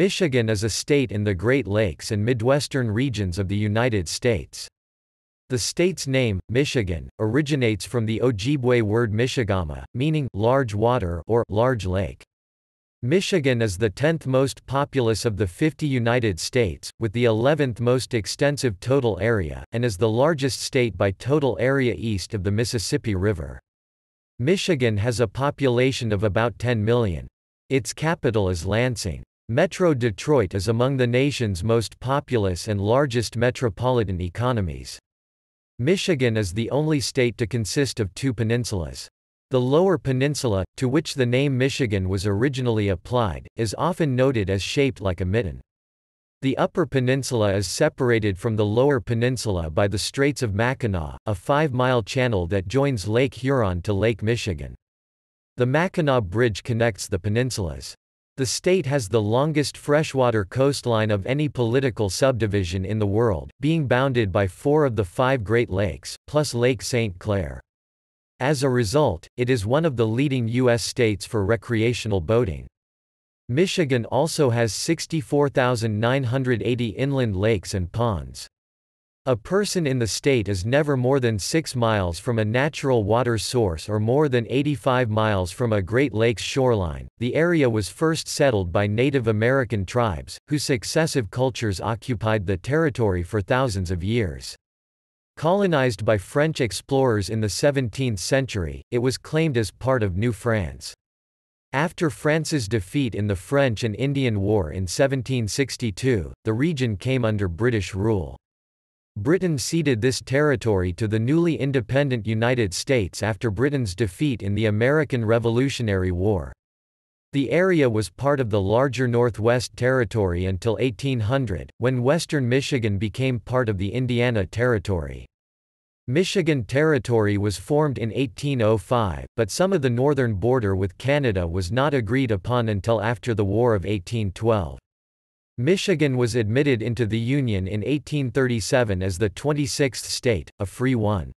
Michigan is a state in the Great Lakes and Midwestern regions of the United States. The state's name, Michigan, originates from the Ojibwe word Michigama, meaning large water or large lake. Michigan is the 10th most populous of the 50 United States, with the 11th most extensive total area, and is the largest state by total area east of the Mississippi River. Michigan has a population of about 10 million. Its capital is Lansing. Metro Detroit is among the nation's most populous and largest metropolitan economies. Michigan is the only state to consist of two peninsulas. The Lower Peninsula, to which the name Michigan was originally applied, is often noted as shaped like a mitten. The Upper Peninsula is separated from the Lower Peninsula by the Straits of Mackinac, a five-mile channel that joins Lake Huron to Lake Michigan. The Mackinac Bridge connects the peninsulas. The state has the longest freshwater coastline of any political subdivision in the world, being bounded by four of the five Great Lakes, plus Lake St. Clair. As a result, it is one of the leading U.S. states for recreational boating. Michigan also has 64,980 inland lakes and ponds. A person in the state is never more than 6 miles from a natural water source or more than 85 miles from a Great Lakes shoreline. The area was first settled by Native American tribes, whose successive cultures occupied the territory for thousands of years. Colonized by French explorers in the 17th century, it was claimed as part of New France. After France's defeat in the French and Indian War in 1762, the region came under British rule. Britain ceded this territory to the newly independent United States after Britain's defeat in the American Revolutionary War. The area was part of the larger Northwest Territory until 1800, when western Michigan became part of the Indiana Territory. Michigan Territory was formed in 1805, but some of the northern border with Canada was not agreed upon until after the War of 1812. Michigan was admitted into the Union in 1837 as the 26th state, a free one.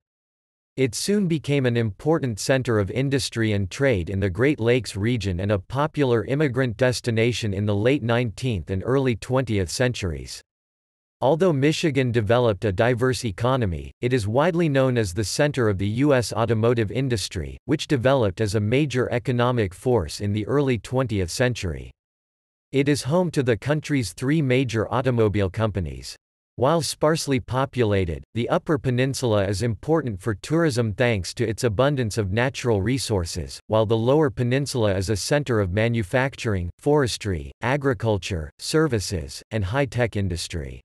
It soon became an important center of industry and trade in the Great Lakes region and a popular immigrant destination in the late 19th and early 20th centuries. Although Michigan developed a diverse economy, it is widely known as the center of the U.S. automotive industry, which developed as a major economic force in the early 20th century. It is home to the country's three major automobile companies. While sparsely populated, the Upper Peninsula is important for tourism thanks to its abundance of natural resources, while the Lower Peninsula is a center of manufacturing, forestry, agriculture, services, and high-tech industry.